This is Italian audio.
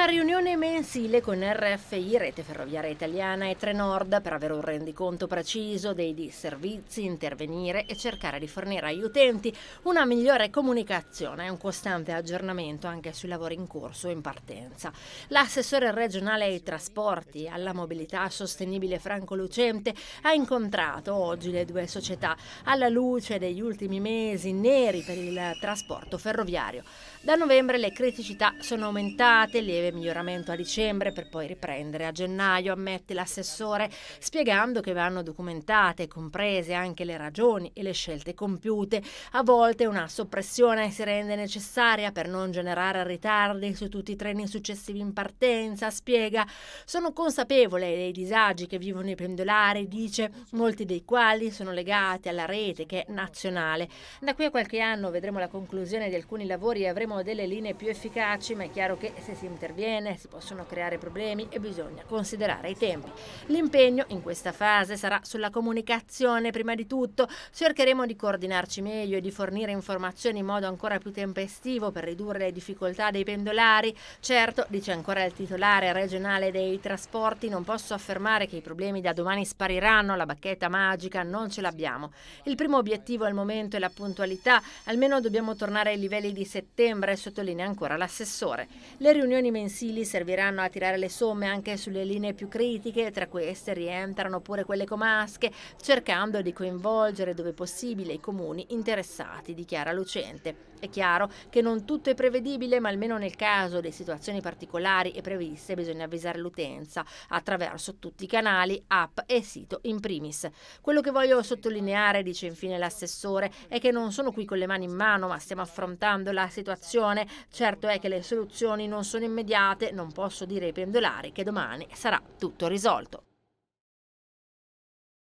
una riunione mensile con RFI, Rete Ferroviaria Italiana e Trenord per avere un rendiconto preciso dei disservizi, intervenire e cercare di fornire agli utenti una migliore comunicazione e un costante aggiornamento anche sui lavori in corso e in partenza. L'assessore regionale ai trasporti, e alla mobilità sostenibile Franco Lucente ha incontrato oggi le due società alla luce degli ultimi mesi neri per il trasporto ferroviario. Da novembre le criticità sono aumentate, lieve breve miglioramento a dicembre per poi riprendere a gennaio, ammette l'assessore, spiegando che vanno documentate, e comprese anche le ragioni e le scelte compiute. A volte una soppressione si rende necessaria per non generare ritardi su tutti i treni successivi in partenza, spiega. Sono consapevole dei disagi che vivono i pendolari, dice, molti dei quali sono legati alla rete che è nazionale. Da qui a qualche anno vedremo la conclusione di alcuni lavori e avremo delle linee più efficaci, ma è chiaro che se si interviene interviene, si possono creare problemi e bisogna considerare i tempi. L'impegno in questa fase sarà sulla comunicazione prima di tutto. Cercheremo di coordinarci meglio e di fornire informazioni in modo ancora più tempestivo per ridurre le difficoltà dei pendolari. Certo, dice ancora il titolare regionale dei trasporti, non posso affermare che i problemi da domani spariranno, la bacchetta magica non ce l'abbiamo. Il primo obiettivo al momento è la puntualità, almeno dobbiamo tornare ai livelli di settembre, sottolinea ancora l'assessore. Le riunioni mensili serviranno a tirare le somme anche sulle linee più critiche, tra queste rientrano pure quelle comasche, cercando di coinvolgere dove possibile i comuni interessati, dichiara Lucente. È chiaro che non tutto è prevedibile, ma almeno nel caso di situazioni particolari e previste bisogna avvisare l'utenza attraverso tutti i canali, app e sito in primis. Quello che voglio sottolineare, dice infine l'assessore, è che non sono qui con le mani in mano, ma stiamo affrontando la situazione. Certo è che le soluzioni non sono immediate studiate, non posso dire ai pendolari che domani sarà tutto risolto.